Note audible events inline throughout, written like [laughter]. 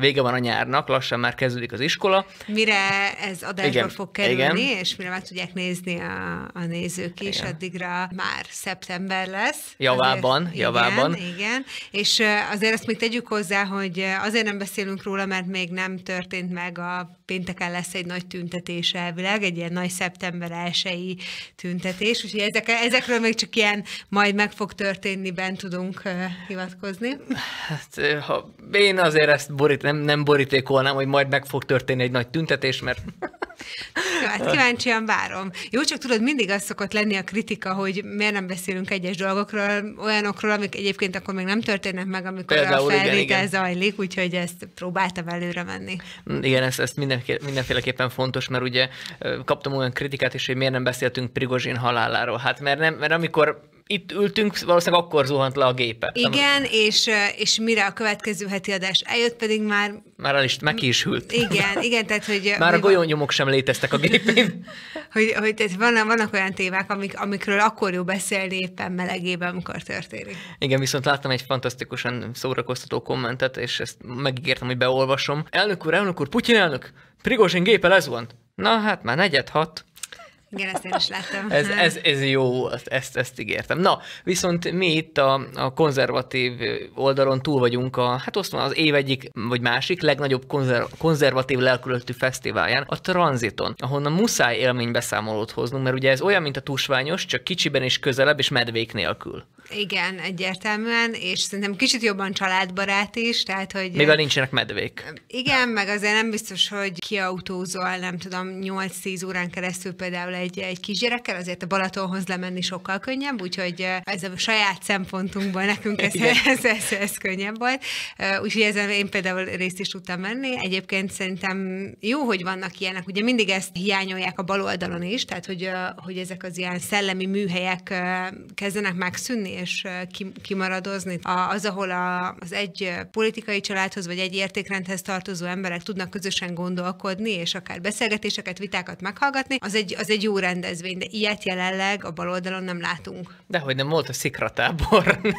vége van a nyárnak, lassan már kezdődik az iskola. Mire ez adásba igen, fog kerülni, igen. és mire már tudják nézni a, a nézők is, igen. addigra már szeptember lesz. Javában, azért, javában. Igen, igen, és azért azt még tegyük hozzá, hogy azért nem beszélünk róla, mert még nem történt meg a pénteken lesz egy nagy tüntetés elvileg, egy ilyen nagy szeptember elsői tüntetés, úgyhogy ezek, ezekről még csak ilyen majd meg fog történni, bent tudunk hivatkozni. Hát, ha én azért ezt borít, nem, nem borítékolnám, hogy majd meg fog történni egy nagy tüntetés, mert jó, hát kíváncsian várom. Jó, csak tudod, mindig az szokott lenni a kritika, hogy miért nem beszélünk egyes dolgokról, olyanokról, amik egyébként akkor még nem történnek meg, amikor Például, a felvétel igen, igen. zajlik, úgyhogy ezt próbáltam előre menni. Igen, ezt, ezt minden, mindenféleképpen fontos, mert ugye kaptam olyan kritikát is, hogy miért nem beszéltünk Prigozsin haláláról. Hát mert, nem, mert amikor itt ültünk, valószínűleg akkor zuhant le a gépe. Igen, és, és mire a következő heti adás eljött, pedig már... Már el is, meg ki is hült. Igen, igen, tehát hogy... [laughs] Már a golyónyomok sem léteztek a gépén. [laughs] hogy, hogy tehát vannak, vannak olyan témák, amik, amikről akkor jó beszélni éppen melegében, amikor történik. Igen, viszont láttam egy fantasztikusan szórakoztató kommentet, és ezt megígértem, hogy beolvasom. Elnök úr, elnök úr, Putyin elnök! Prigozsin gépe lezvont. Na hát már negyed hat. Igen, ezt én is láttam. ez, [laughs] ez, ez jó, ezt, ezt ígértem. Na, viszont mi itt a, a konzervatív oldalon túl vagyunk a, hát azt mondom, az év egyik vagy másik legnagyobb konzerv, konzervatív lelkületű fesztiválján, a Transiton, ahonnan muszáj élménybeszámolót hoznunk, mert ugye ez olyan, mint a tusványos, csak kicsiben is közelebb, és medvék nélkül. Igen, egyértelműen, és szerintem kicsit jobban családbarát is, tehát hogy... Mivel nincsenek medvék. Igen, meg azért nem biztos, hogy kiautózol, nem tudom, 8-10 órán keresztül például egy, egy kisgyerekkel, azért a Balatonhoz lemenni sokkal könnyebb, úgyhogy ez a saját szempontunkból nekünk ez, [laughs] ez, ez, ez könnyebb volt. Úgyhogy ezen én például részt is tudtam menni. Egyébként szerintem jó, hogy vannak ilyenek. Ugye mindig ezt hiányolják a bal oldalon is, tehát hogy, hogy ezek az ilyen szellemi műhelyek kezdenek megszűnni és kimaradozni. Az, ahol az egy politikai családhoz vagy egy értékrendhez tartozó emberek tudnak közösen gondolkodni, és akár beszélgetéseket, vitákat meghallgatni, az egy, az egy jó jó rendezvény, de ilyet jelenleg a baloldalon nem látunk. Dehogy nem volt a szikratábor, nem?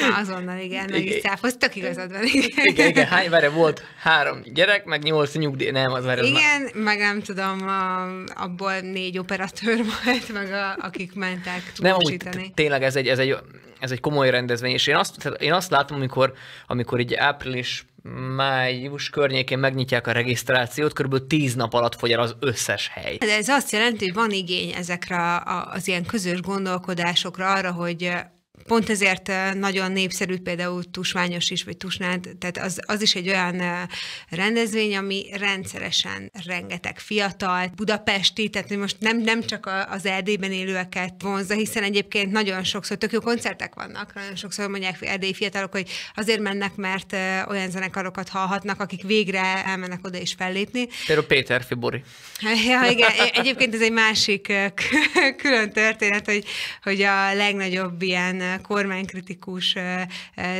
Na, azonnal igen, meg is száfoz, tök igazad van. Igen, igen, igen. hány vere volt? Három gyerek, meg nyolc nyugdíj, nem, az már Igen, már... meg nem tudom, a, abból négy operatőr volt, meg a, akik mentek Nem, úgy, tényleg ez egy, ez egy, ez egy komoly rendezvény, és én azt, én azt látom, amikor, amikor így április május környékén megnyitják a regisztrációt, kb. 10 nap alatt fogy el az összes hely. De ez azt jelenti, hogy van igény ezekre az ilyen közös gondolkodásokra arra, hogy Pont ezért eh, nagyon népszerű például Tusványos is, vagy Tusnád, tehát az, az is egy olyan eh, rendezvény, ami rendszeresen rengeteg fiatal, budapesti, tehát most nem, nem csak az Erdélyben élőeket vonzza, hiszen egyébként nagyon sokszor tök jó koncertek vannak, nagyon sokszor mondják erdélyi fiatalok, hogy azért mennek, mert eh, olyan zenekarokat hallhatnak, akik végre elmennek oda is fellépni. Például Péter Fibori. [laughs] Ja, igen, e-, egyébként ez egy másik [laughs] külön történet, hogy, hogy a legnagyobb ilyen kormánykritikus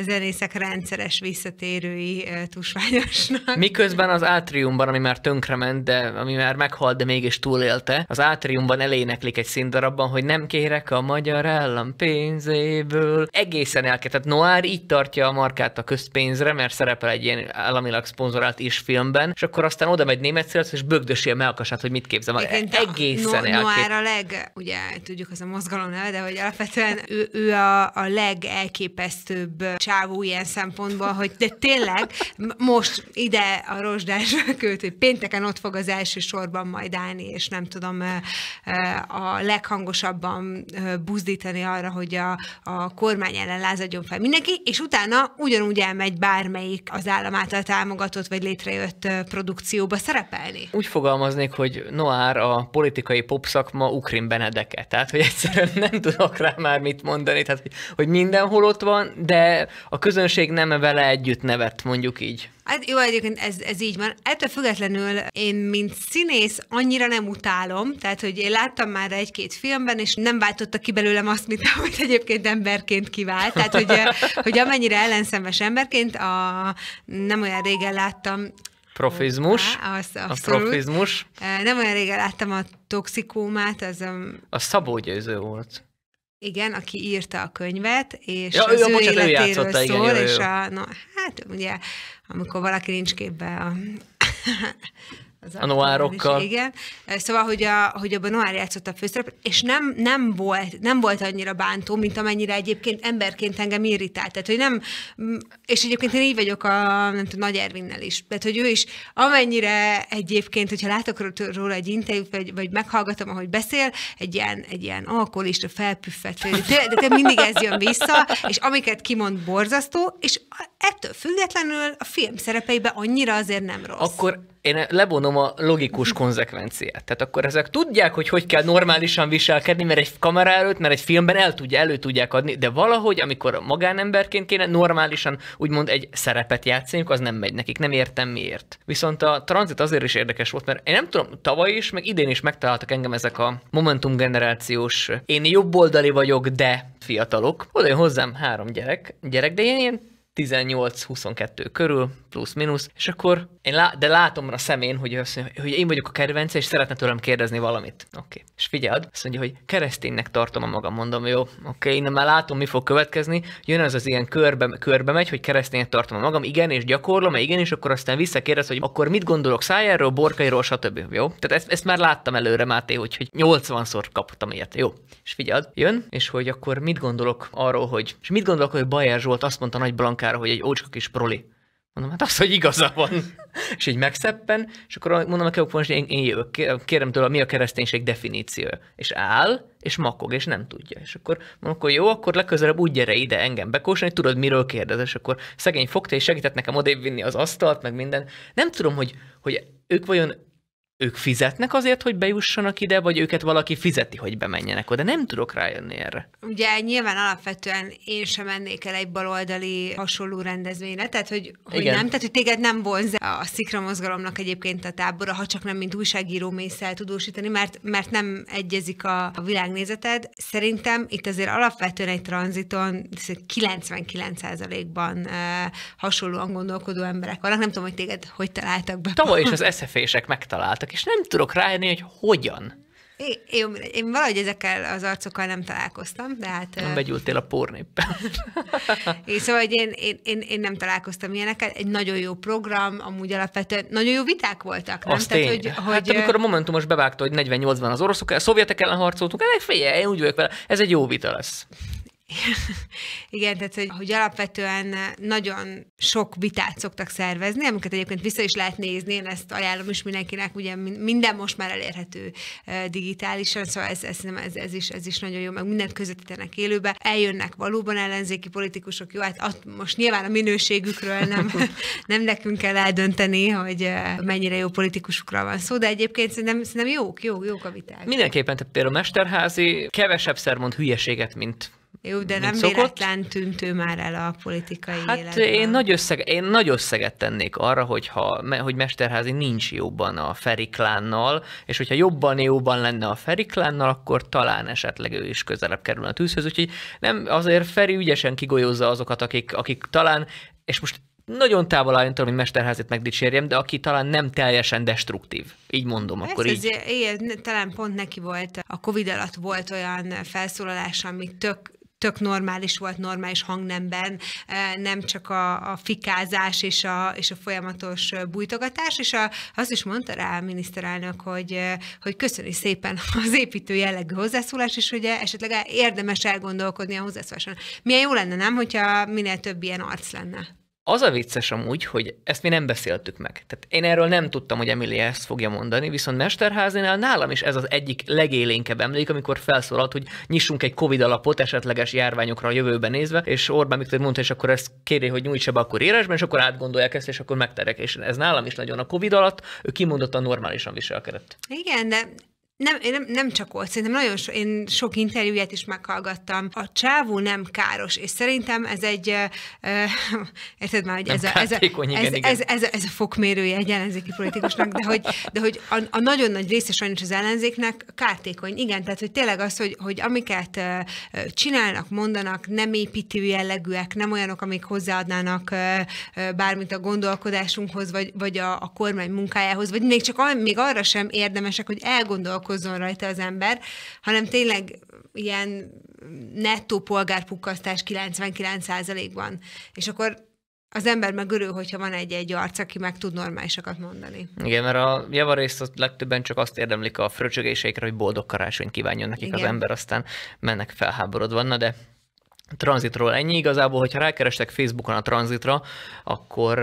zenészek rendszeres visszatérői tusványosnak. Miközben az átriumban, ami már tönkrement, de ami már meghalt, de mégis túlélte, az átriumban eléneklik egy színdarabban, hogy nem kérek a magyar állam pénzéből. Egészen elke. Tehát Noár így tartja a markát a közpénzre, mert szerepel egy ilyen államilag szponzorált is filmben, és akkor aztán oda megy német szélsz, és bögdösi a melkasát, hogy mit képzel. Egyébként egészen no- Noár a leg, ugye tudjuk az a mozgalom neve, de hogy alapvetően ő, ő a, a, legelképesztőbb csávó ilyen szempontból, hogy de tényleg most ide a rozsdás költ, hogy pénteken ott fog az első sorban majd állni, és nem tudom a leghangosabban buzdítani arra, hogy a, a kormány ellen lázadjon fel mindenki, és utána ugyanúgy elmegy bármelyik az állam által támogatott vagy létrejött produkcióba szerepelni. Úgy fogalmaznék, hogy Noár a politikai popszakma Ukrin Benedeke, tehát hogy egyszerűen nem tudok rá már mit mondani, tehát hogy hogy mindenhol ott van, de a közönség nem vele együtt nevet, mondjuk így. Hát jó, egyébként ez, ez így van. Ettől függetlenül én, mint színész, annyira nem utálom, tehát, hogy én láttam már egy-két filmben, és nem váltotta ki belőlem azt, mint ahogy egyébként emberként kivált. Tehát, hogy, hogy amennyire ellenszenves emberként, a, nem olyan régen láttam Profizmus. Á, az A profizmus. Nem olyan régen láttam a toxikómát, az a... Um, a Szabó Győző volt. Igen, aki írta a könyvet, és ja, az ő, ő, bocsánat, életéről ő játszotta, szól, igen, jó, jó. és a, na, hát ugye, amikor valaki nincs képbe a az a noárokkal. Is, igen. Szóval, hogy, a, hogy a Noár játszott a főszerepet, és nem, nem, volt, nem volt annyira bántó, mint amennyire egyébként emberként engem irritált. Tehát, hogy nem, és egyébként én így vagyok a nem tudom, Nagy Ervinnel is. Tehát, hogy ő is amennyire egyébként, hogyha látok róla egy interjút, vagy, vagy meghallgatom, ahogy beszél, egy ilyen, egy ilyen alkoholista felpüffet, de, de mindig ez jön vissza, és amiket kimond borzasztó, és ettől függetlenül a film szerepeiben annyira azért nem rossz. Akkor én levonom a logikus konzekvenciát. Tehát akkor ezek tudják, hogy hogy kell normálisan viselkedni, mert egy kamera előtt, mert egy filmben el tudja, elő tudják adni, de valahogy, amikor magánemberként kéne normálisan úgymond egy szerepet játszaniuk, az nem megy nekik. Nem értem miért. Viszont a tranzit azért is érdekes volt, mert én nem tudom, tavaly is, meg idén is megtaláltak engem ezek a momentum generációs, én jobboldali vagyok, de fiatalok. Oda jön hozzám három gyerek, gyerek de én ilyen 18-22 körül, plusz-minusz, és akkor én lá- de látom a szemén, hogy, azt mondja, hogy én vagyok a kedvence, és szeretne tőlem kérdezni valamit. Oké. Okay. És figyeld, azt mondja, hogy kereszténynek tartom a magam, mondom, jó, oké, okay, innen már látom, mi fog következni. Jön ez az ilyen körbe, körbe megy, hogy kereszténynek tartom a magam, igen, és gyakorlom, igen, és akkor aztán visszakérdez, hogy akkor mit gondolok szájáról, borkairól, stb. Jó? Tehát ezt, ezt már láttam előre, Máté, hogy 80-szor kaptam ilyet. Jó. És figyeld, jön, és hogy akkor mit gondolok arról, hogy. És mit gondolok, hogy Bajer Zsolt azt mondta Nagy Blankára, hogy egy ócska kis proli. Mondom, hát az, hogy igaza van. és így megszeppen, és akkor mondom hogy Keuk hogy én, én jövök, kérem tőle, mi a kereszténység definíciója. És áll, és makog, és nem tudja. És akkor mondom, akkor jó, akkor legközelebb úgy gyere ide engem bekósolni, tudod, miről kérdez, és akkor szegény fogta, és segített nekem odébb vinni az asztalt, meg minden. Nem tudom, hogy, hogy ők vajon ők fizetnek azért, hogy bejussanak ide, vagy őket valaki fizeti, hogy bemenjenek oda? Nem tudok rájönni erre. Ugye nyilván alapvetően én sem mennék el egy baloldali hasonló rendezvényre, tehát hogy, hogy nem, tehát hogy téged nem vonz a szikra mozgalomnak egyébként a tábora, ha csak nem mint újságíró mész el tudósítani, mert, mert nem egyezik a, a világnézeted. Szerintem itt azért alapvetően egy tranziton 99%-ban e, hasonlóan gondolkodó emberek vannak. Nem tudom, hogy téged hogy találtak be. Tavaly is [laughs] az eszefések megtaláltak voltak, és nem tudok rájönni, hogy hogyan. É, én, én valahogy ezekkel az arcokkal nem találkoztam, de hát... Nem begyúltél a pornéppel pornéppen. [laughs] szóval, hogy én, én, én, én nem találkoztam ilyenekkel. Egy nagyon jó program, amúgy alapvetően nagyon jó viták voltak, nem? Azt Tehát, Hogy, hogy, hát amikor a Momentumos bevágta, hogy 48-ban az oroszok, a szovjetek ellen harcoltunk, hát figyelj, én úgy vagyok vele, ez egy jó vita lesz. [laughs] Igen, tehát hogy, hogy alapvetően nagyon sok vitát szoktak szervezni, amiket egyébként vissza is lehet nézni, én ezt ajánlom is mindenkinek, ugye minden most már elérhető digitálisan, szóval ez, ez, ez, ez, is, ez is nagyon jó, meg mindent közvetítenek élőbe, eljönnek valóban ellenzéki politikusok, jó, hát most nyilván a minőségükről nem, [laughs] nem nekünk kell eldönteni, hogy mennyire jó politikusukra van szó, de egyébként szerintem, szerintem jók, jók, jók a viták. Mindenképpen, tehát például Mesterházi kevesebb szer mond hülyeséget, mint jó, de nem szokott. véletlen tűnt ő már el a politikai hát életben. Én nagy, összeg, én nagy összeget tennék arra, hogyha, hogy Mesterházi nincs jobban a Feriklánnal, és hogyha jobban jóban lenne a Feriklánnal, akkor talán esetleg ő is közelebb kerülne a tűzhöz, úgyhogy nem, azért Feri ügyesen kigolyózza azokat, akik, akik talán, és most nagyon távol álljon tőlem, hogy Mesterházit megdicsérjem, de aki talán nem teljesen destruktív. Így mondom, Ez akkor így. Azért, igen, talán pont neki volt, a Covid alatt volt olyan felszólalás, amit tök tök normális volt, normális hangnemben, eh, nem csak a, a fikázás és a, és a folyamatos eh, bújtogatás, és a, az is mondta rá a miniszterelnök, hogy, eh, hogy köszöni szépen az építő jellegű hozzászólás, és hogy esetleg érdemes elgondolkodni a hozzászóláson. Milyen jó lenne, nem, hogyha minél több ilyen arc lenne? Az a vicces amúgy, hogy ezt mi nem beszéltük meg. Tehát én erről nem tudtam, hogy Emilia ezt fogja mondani, viszont Mesterházinál nálam is ez az egyik legélénkebb emlék, amikor felszólalt, hogy nyissunk egy Covid alapot esetleges járványokra a jövőben nézve, és Orbán Viktor mondta, és akkor ezt kéri, hogy nyújtsa be akkor írásban, és akkor átgondolják ezt, és akkor megterek. És ez nálam is nagyon a Covid alatt, ő kimondottan normálisan viselkedett. Igen, de nem, én nem, nem csak ott, szerintem nagyon so, én sok interjúját is meghallgattam. A csávó nem káros, és szerintem ez egy, uh, [laughs] érted már, hogy ez, a, ez, a, igen, ez, igen. ez, ez, a, ez a fokmérője egy ellenzéki politikusnak, de hogy, de hogy a, a nagyon nagy része sajnos az ellenzéknek kártékony. Igen, tehát hogy tényleg az, hogy, hogy amiket uh, csinálnak, mondanak, nem építő jellegűek, nem olyanok, amik hozzáadnának uh, bármit a gondolkodásunkhoz, vagy, vagy a, a kormány munkájához, vagy még csak a, még arra sem érdemesek, hogy elgondolkodjunk gondolkozzon rajta az ember, hanem tényleg ilyen nettó polgárpukkasztás 99%-ban. És akkor az ember meg örül, hogyha van egy-egy arc, aki meg tud normálisakat mondani. Igen, mert a javarészt ott legtöbben csak azt érdemlik a fröcsögéseikre, hogy boldog karácsonyt kívánjon nekik Igen. az ember, aztán mennek felháborodva. Na de Tranzitról ennyi igazából, hogyha rákerestek Facebookon a tranzitra, akkor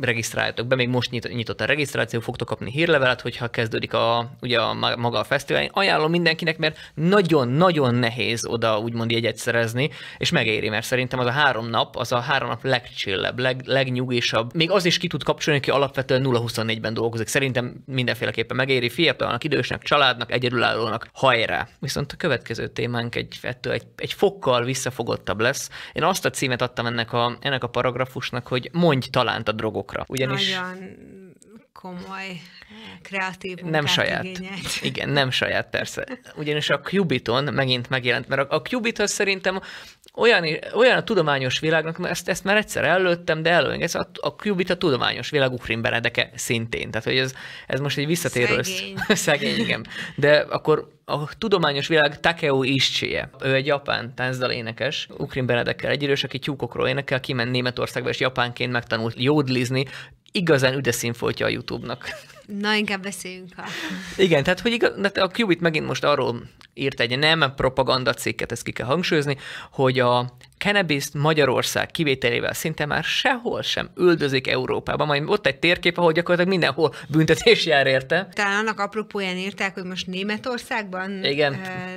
regisztráljátok be, még most nyitott a regisztráció, fogtok kapni hírlevelet, hogyha kezdődik a, ugye a, maga a fesztivál. Ajánlom mindenkinek, mert nagyon-nagyon nehéz oda úgymond jegyet szerezni, és megéri, mert szerintem az a három nap, az a három nap legcsillebb, leg, legnyugisabb. Még az is ki tud kapcsolni, aki alapvetően 0-24-ben dolgozik. Szerintem mindenféleképpen megéri fiatalnak, idősnek, családnak, egyedülállónak, hajrá! Viszont a következő témánk egy, ettől egy, egy fokkal visszafogott nyugodtabb lesz. Én azt a címet adtam ennek a, ennek a paragrafusnak, hogy mondj talánt a drogokra. Ugyanis... Nagyon komoly kreatív Nem saját. Igényelt. Igen, nem saját, persze. Ugyanis a Qubiton megint megjelent, mert a, Qubit az szerintem olyan, olyan a tudományos világnak, mert ezt, ezt már egyszer előttem, de előnk, ez a, a Qubit a tudományos világ Ukrin Benedeke szintén. Tehát, hogy ez, ez most egy visszatérő. Szegény. [laughs] Szegény, igen. De akkor a tudományos világ Takeo Ischie, Ő egy japán táncdal énekes, Ukrin Benedekkel egy idős, aki tyúkokról énekel, kiment Németországba, és japánként megtanult jódlizni igazán üde színfoltja a YouTube-nak. Na, inkább beszéljünk a... Igen, tehát hogy igaz, a Qubit megint most arról írt egy nem propaganda cikket, ezt ki kell hangsúlyozni, hogy a cannabis Magyarország kivételével szinte már sehol sem üldözik Európában. Majd ott egy térkép, ahol gyakorlatilag mindenhol büntetés jár érte. Talán annak apropóján írták, hogy most Németországban Igen. Eh,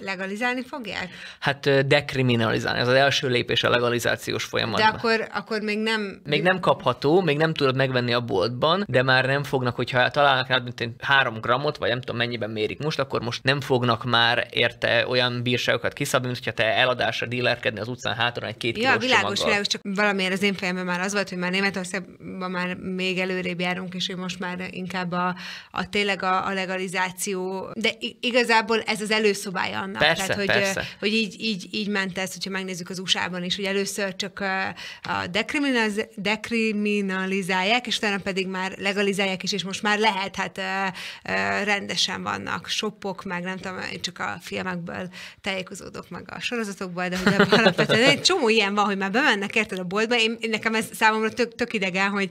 legalizálni fogják? Hát eh, dekriminalizálni. Ez az első lépés a legalizációs folyamatban. De akkor, akkor még nem... Még nem kapható, még nem tudod megvenni a boltban, de már nem fognak, hogyha találnak rád, mint három grammot, vagy nem tudom mennyiben mérik most, akkor most nem fognak már érte olyan bírságokat kiszabni, mint hogyha te eladásra dílerkedni az az utcán hátra egy két Ja, világos, világos, csak valamiért az én fejemben már az volt, hogy már Németországban már még előrébb járunk, és hogy most már inkább a, a tényleg a, a legalizáció, de igazából ez az előszobája annak. Persze, Tehát, hogy, persze. hogy így, így, így ment ez, hogyha megnézzük az USA-ban is, hogy először csak a dekriminaliz, dekriminalizálják, és utána pedig már legalizálják is, és most már lehet, hát rendesen vannak shopok, meg nem tudom, én csak a filmekből tájékozódok meg a sorozatokból, de hogy [laughs] a ez egy csomó ilyen van, hogy már bemennek érted a boltba, én, nekem ez számomra tök, tök idegen, hogy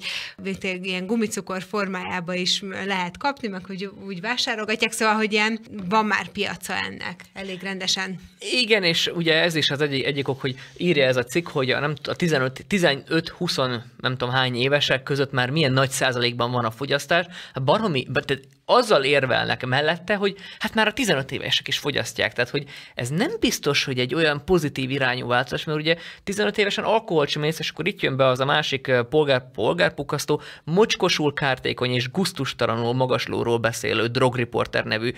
ilyen gumicukor formájába is lehet kapni, meg hogy úgy vásárolgatják, szóval, hogy ilyen van már piaca ennek elég rendesen. Igen, és ugye ez is az egyik, egyik ok, hogy írja ez a cikk, hogy a, nem, a 15, 20 nem tudom hány évesek között már milyen nagy százalékban van a fogyasztás. Hát baromi, tehát azzal érvelnek mellette, hogy hát már a 15 évesek is fogyasztják. Tehát, hogy ez nem biztos, hogy egy olyan pozitív irányú változás, mert ugye 15 évesen sem és akkor itt jön be az a másik polgár, polgárpukasztó, mocskosul kártékony és guztustalanul magaslóról beszélő drogriporter nevű,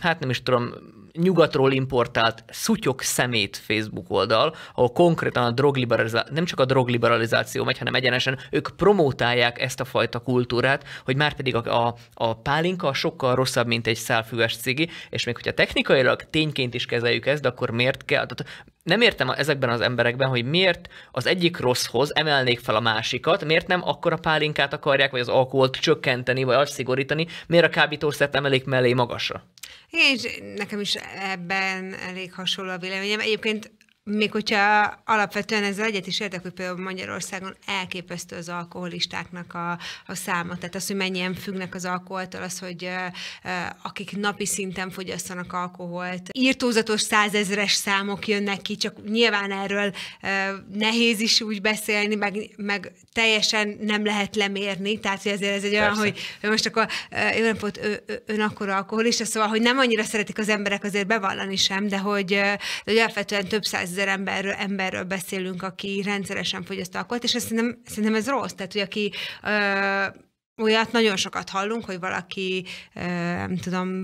hát nem is tudom, nyugatról importált szutyok szemét Facebook oldal, ahol konkrétan a drogliberalizáció, nem csak a drogliberalizáció megy, hanem egyenesen ők promótálják ezt a fajta kultúrát, hogy már pedig a, a, a pálinka sokkal rosszabb, mint egy szálfüves cigi, és még hogyha technikailag tényként is kezeljük ezt, de akkor miért kell? Tehát nem értem ezekben az emberekben, hogy miért az egyik rosszhoz emelnék fel a másikat, miért nem akkor a pálinkát akarják, vagy az alkoholt csökkenteni, vagy azt szigorítani, miért a kábítószert emelik mellé magasra. Igen, és nekem is ebben elég hasonló a véleményem. Egyébként még hogyha alapvetően ezzel egyet is értek, hogy például Magyarországon elképesztő az alkoholistáknak a, a száma. Tehát az, hogy mennyien függnek az alkoholtól, az, hogy akik napi szinten fogyasztanak alkoholt. Írtózatos százezres számok jönnek ki, csak nyilván erről nehéz is úgy beszélni, meg, meg teljesen nem lehet lemérni. Tehát, hogy ezért ez egy olyan, Persze. hogy, hogy most akkor jó napot, ő, ön akkor alkoholista, szóval, hogy nem annyira szeretik az emberek azért bevallani sem, de hogy, de hogy alapvetően több száz ezer emberről, emberről beszélünk, aki rendszeresen fogyaszt alkoholt, és ez szerintem, szerintem ez rossz. Tehát, hogy aki ö, Olyat nagyon sokat hallunk, hogy valaki, nem tudom,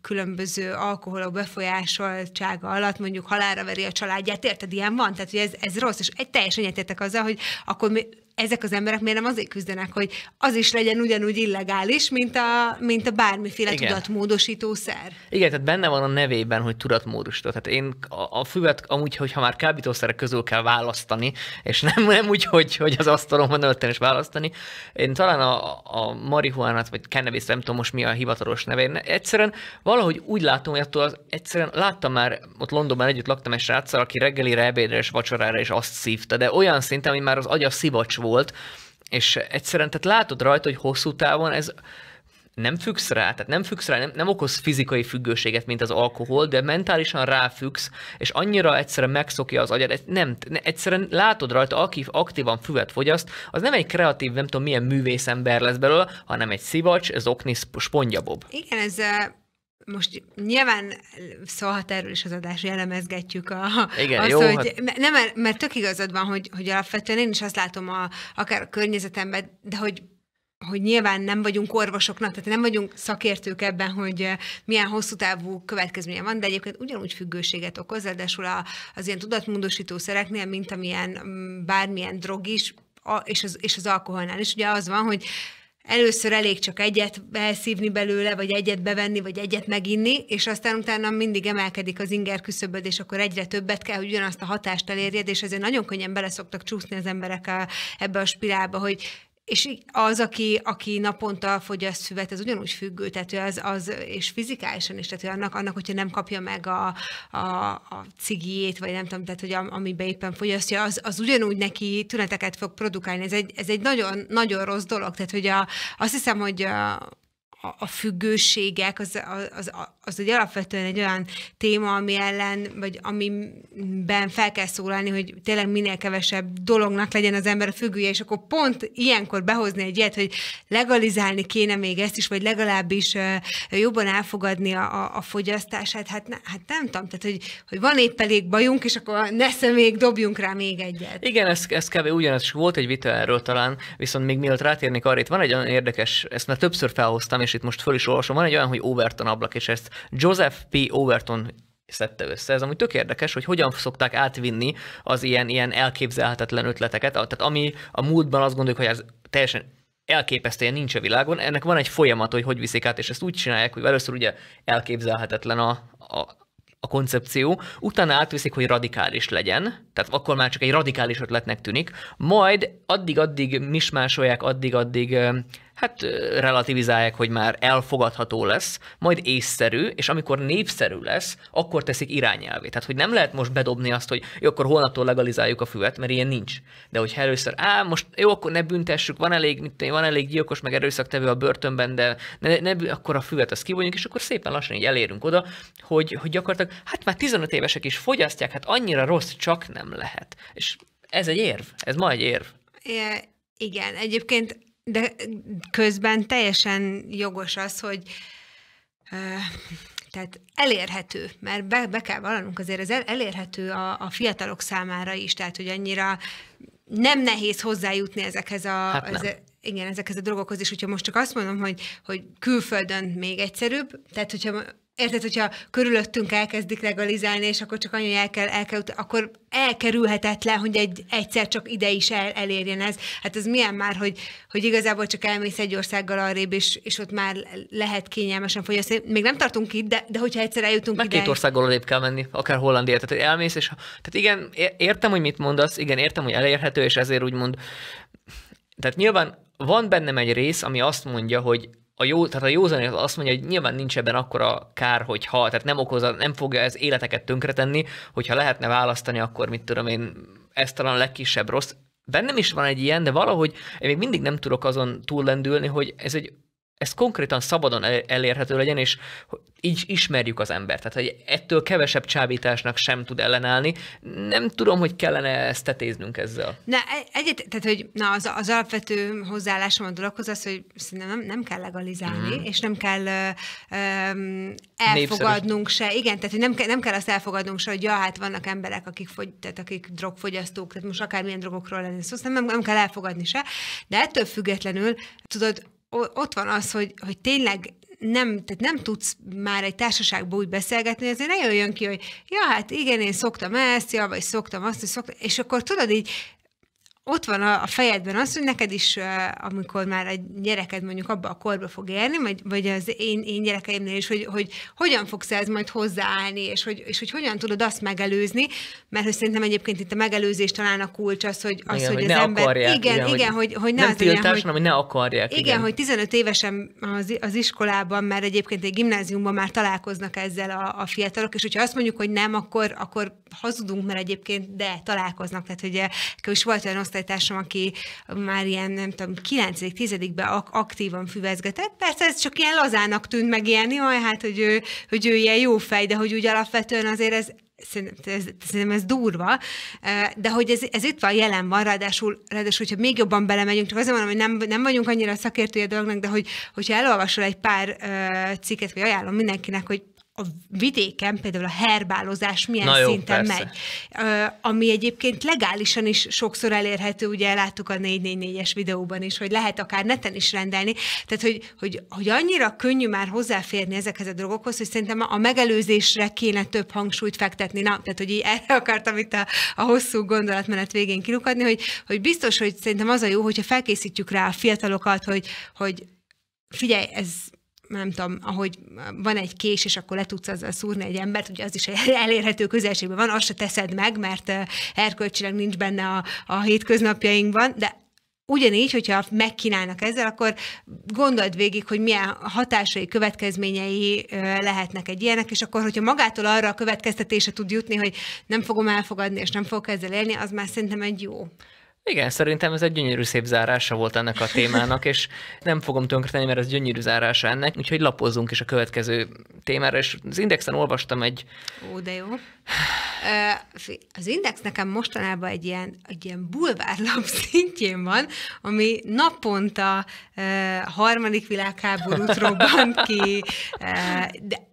különböző alkoholok befolyásoltsága alatt mondjuk halára veri a családját, érted, ilyen van? Tehát, hogy ez, ez rossz, és egy teljesen egyetértek azzal, hogy akkor mi ezek az emberek miért nem azért küzdenek, hogy az is legyen ugyanúgy illegális, mint a, mint a bármiféle Igen. tudatmódosítószer. Igen, tehát benne van a nevében, hogy tudatmódosító. Tehát én a, a füvet amúgy, hogyha már kábítószerek közül kell választani, és nem, nem úgy, hogy, hogy az asztalon van öltem és választani, én talán a, a marihuánát, vagy cannabis, nem tudom most mi a hivatalos neve, én egyszerűen valahogy úgy látom, hogy attól az, egyszerűen láttam már, ott Londonban együtt laktam egy srácsal, aki reggelire, ebédre és vacsorára is azt szívta, de olyan szinten, hogy már az agya szivacs volt, és egyszerűen tehát látod rajta, hogy hosszú távon ez nem függsz rá, tehát nem függsz rá, nem, nem okoz fizikai függőséget, mint az alkohol, de mentálisan ráfüggsz, és annyira egyszerűen megszokja az agyad, nem, egyszerűen látod rajta, aki aktívan füvet fogyaszt, az nem egy kreatív, nem tudom milyen művészember lesz belőle, hanem egy szivacs, zokni, spongyabob. Igen, ez most nyilván szólhat erről is az adás, hogy elemezgetjük a, Igen, azt, jó, hogy, hát... nem, mert tök igazad van, hogy, hogy alapvetően én is azt látom a, akár a környezetemben, de hogy hogy nyilván nem vagyunk orvosoknak, tehát nem vagyunk szakértők ebben, hogy eh, milyen hosszú távú következménye van, de egyébként ugyanúgy függőséget okoz, a, az ilyen tudatmódosító szereknél, mint amilyen mm, bármilyen drog is, és az, és az alkoholnál is. Ugye az van, hogy először elég csak egyet elszívni belőle, vagy egyet bevenni, vagy egyet meginni, és aztán utána mindig emelkedik az inger küszöböd, és akkor egyre többet kell, hogy ugyanazt a hatást elérjed, és ezért nagyon könnyen beleszoktak csúszni az emberek a, ebbe a spirálba, hogy és az, aki, aki naponta fogyaszt füvet, ez ugyanúgy függő, tehát az, az és fizikálisan is, tehát annak, annak, hogyha nem kapja meg a, a, a cigijét, vagy nem tudom, tehát hogy amiben éppen fogyasztja, az, az ugyanúgy neki tüneteket fog produkálni. Ez egy, ez egy nagyon, nagyon rossz dolog. Tehát, hogy a, azt hiszem, hogy a, a, a függőségek, az, az, az az egy alapvetően egy olyan téma, ami ellen, vagy amiben fel kell szólalni, hogy tényleg minél kevesebb dolognak legyen az ember a függője, és akkor pont ilyenkor behozni egy ilyet, hogy legalizálni kéne még ezt is, vagy legalábbis jobban elfogadni a, a fogyasztását, hát, ne, hát nem tudom, tehát hogy, hogy van épp elég bajunk, és akkor ne még dobjunk rá még egyet. Igen, ez, ez kevés, ugyanaz, és volt egy vita erről talán, viszont még mielőtt rátérnék arra, itt van egy olyan érdekes, ezt már többször felhoztam, és itt most föl is olvasom, van egy olyan, hogy Overton ablak, és ezt Joseph P. Overton szedte össze. Ez amúgy tök érdekes, hogy hogyan szokták átvinni az ilyen, ilyen elképzelhetetlen ötleteket. Tehát ami a múltban azt gondoljuk, hogy ez teljesen elképesztően nincs a világon, ennek van egy folyamat, hogy hogy viszik át, és ezt úgy csinálják, hogy először ugye elképzelhetetlen a, a, a koncepció, utána átviszik, hogy radikális legyen, tehát akkor már csak egy radikális ötletnek tűnik, majd addig-addig mismásolják, addig-addig hát relativizálják, hogy már elfogadható lesz, majd észszerű, és amikor népszerű lesz, akkor teszik irányelvé. Tehát, hogy nem lehet most bedobni azt, hogy jó, akkor holnaptól legalizáljuk a füvet, mert ilyen nincs. De hogy először, á, most jó, akkor ne büntessük, van elég, mit, van elég gyilkos, meg erőszaktevő a börtönben, de ne, ne, akkor a füvet azt kivonjuk, és akkor szépen lassan így elérünk oda, hogy, hogy gyakorlatilag, hát már 15 évesek is fogyasztják, hát annyira rossz csak nem lehet. És ez egy érv, ez ma egy érv. Yeah. igen, egyébként de közben teljesen jogos az, hogy tehát elérhető, mert be, be kell vallanunk, azért ez elérhető a, a fiatalok számára is, tehát hogy annyira nem nehéz hozzájutni ezekhez a, hát Ez, igen, ezekhez a drogokhoz, és hogyha most csak azt mondom, hogy, hogy külföldön még egyszerűbb, tehát hogyha érted, hogyha körülöttünk elkezdik legalizálni, és akkor csak annyi el kell, el kell akkor elkerülhetetlen, hogy egy, egyszer csak ide is el, elérjen ez. Hát ez milyen már, hogy, hogy igazából csak elmész egy országgal arrébb, és, és ott már lehet kényelmesen fogyasztani. Még nem tartunk itt, de, de hogyha egyszer eljutunk Meg ide. két országgal arrébb kell menni, akár Hollandia. Tehát elmész, és tehát igen, értem, hogy mit mondasz, igen, értem, hogy elérhető, és ezért úgymond tehát nyilván van bennem egy rész, ami azt mondja, hogy a jó, tehát a józan azt mondja, hogy nyilván nincs ebben akkora kár, hogy ha, tehát nem okozza, nem fogja ez életeket tönkretenni, hogyha lehetne választani, akkor mit tudom én, ez talán a legkisebb rossz. Bennem is van egy ilyen, de valahogy én még mindig nem tudok azon túllendülni, hogy ez egy ez konkrétan szabadon elérhető legyen, és így ismerjük az embert. Tehát, hogy ettől kevesebb csábításnak sem tud ellenállni. Nem tudom, hogy kellene ezt tetéznünk ezzel. Na, e-, egyet, tehát, hogy na, az, az alapvető hozzáállásom a dologhoz az, hogy szerintem nem, nem kell legalizálni, mm. és nem kell um, elfogadnunk Népszerű. se. Igen, tehát, hogy nem, nem kell azt elfogadnunk se, hogy ja, hát vannak emberek, akik, fogy, tehát, akik drogfogyasztók, tehát most akármilyen drogokról lenne szó, szóval nem, nem kell elfogadni se. De ettől függetlenül, tudod, ott van az, hogy, hogy tényleg nem, tehát nem tudsz már egy társaságban úgy beszélgetni, ezért ne jöjjön ki, hogy ja, hát igen, én szoktam ezt, ja, vagy szoktam azt, hogy szoktam, és akkor tudod így, ott van a, fejedben az, hogy neked is, amikor már a gyereked mondjuk abba a korba fog érni, vagy, vagy az én, én gyerekeimnél is, hogy, hogy hogyan fogsz ez majd hozzáállni, és hogy, és hogy hogyan tudod azt megelőzni, mert hogy szerintem egyébként itt a megelőzés talán a kulcs az, hogy az, igen, hogy, hogy az ember... Akarják, igen, igen, igen, hogy, hogy ne nem az tiltás, hogy, hanem, hogy ne akarják. Igen, igen, hogy 15 évesen az, az iskolában, mert egyébként egy gimnáziumban már találkoznak ezzel a, a fiatalok, és hogyha azt mondjuk, hogy nem, akkor, akkor hazudunk, mert egyébként de találkoznak, tehát hogy eh, is volt olyan osztálytársam, aki már ilyen, nem tudom, 9 10 ak- aktívan füvezgetett. Persze ez csak ilyen lazának tűnt meg ilyen, jaj, hát, hogy ő, hogy ő ilyen jó fej, de hogy úgy alapvetően azért ez, szerintem ez, szerintem ez durva, eh, de hogy ez, ez itt van, jelen van, ráadásul, ráadásul, hogyha még jobban belemegyünk, csak azért mondom, hogy nem, nem vagyunk annyira szakértője dolognak, de hogy, hogyha elolvasol egy pár uh, cikket, vagy ajánlom mindenkinek, hogy a vidéken például a herbálozás milyen Na jó, szinten persze. megy, ami egyébként legálisan is sokszor elérhető, ugye láttuk a 444-es videóban is, hogy lehet akár neten is rendelni, tehát hogy, hogy, hogy annyira könnyű már hozzáférni ezekhez a drogokhoz, hogy szerintem a megelőzésre kéne több hangsúlyt fektetni. Na, tehát hogy így erre akartam itt a, a hosszú gondolatmenet végén kilukadni, hogy, hogy biztos, hogy szerintem az a jó, hogyha felkészítjük rá a fiatalokat, hogy, hogy figyelj, ez nem tudom, ahogy van egy kés, és akkor le tudsz azzal szúrni egy embert, ugye az is [laughs] elérhető közelségben van, azt se teszed meg, mert erkölcsileg nincs benne a, a hétköznapjainkban, de Ugyanígy, hogyha megkínálnak ezzel, akkor gondold végig, hogy milyen hatásai, következményei lehetnek egy ilyenek, és akkor, hogyha magától arra a következtetése tud jutni, hogy nem fogom elfogadni, és nem fogok ezzel élni, az már szerintem egy jó igen, szerintem ez egy gyönyörű szép zárása volt ennek a témának, és nem fogom tönkretenni, mert ez gyönyörű zárása ennek, úgyhogy lapozzunk is a következő témára, és az Indexen olvastam egy... Ó, de jó. Az Index nekem mostanában egy ilyen, egy ilyen bulvárlap [laughs] szintjén van, ami naponta harmadik világháborút robbant ki, de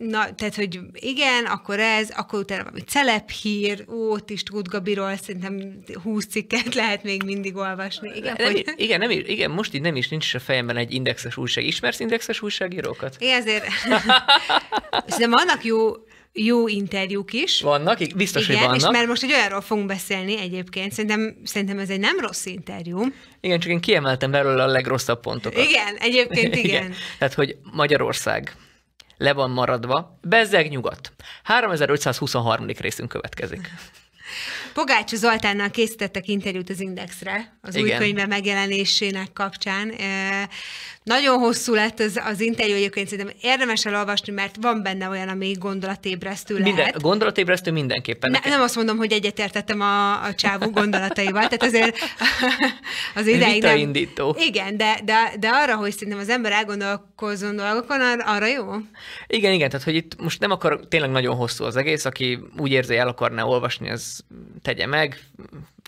na, tehát, hogy igen, akkor ez, akkor utána valami celephír, ó, is tud Gabiról, szerintem húsz cikket lehet még mindig olvasni. Igen, nem, hogy... igen, nem, igen, most így nem is nincs a fejemben egy indexes újság. Ismersz indexes újságírókat? Igen, ezért. [laughs] szerintem vannak jó jó interjúk is. Vannak, biztos, Igen, hogy vannak. És mert most egy olyanról fogunk beszélni egyébként, szerintem, szerintem ez egy nem rossz interjú. Igen, csak én kiemeltem belőle a legrosszabb pontokat. Igen, egyébként [laughs] igen. igen. Tehát, hogy Magyarország le van maradva. Bezzeg nyugat. 3523. részünk következik. [laughs] Pogács Zoltánnal készítettek interjút az Indexre, az Igen. új könyve megjelenésének kapcsán. nagyon hosszú lett az, az interjú, egyébként szerintem érdemes elolvasni, mert van benne olyan, ami gondolatébresztő lehet. Minden, gondolatébresztő mindenképpen. Ne, nem azt mondom, hogy egyetértettem a, a csávó gondolataival, tehát azért [laughs] az ideig nem... indító. Igen, de, de, de arra, hogy szerintem az ember elgondolkozzon dolgokon, ar, arra jó? Igen, igen, tehát hogy itt most nem akar, tényleg nagyon hosszú az egész, aki úgy érzi, el akarná olvasni, az tegye meg,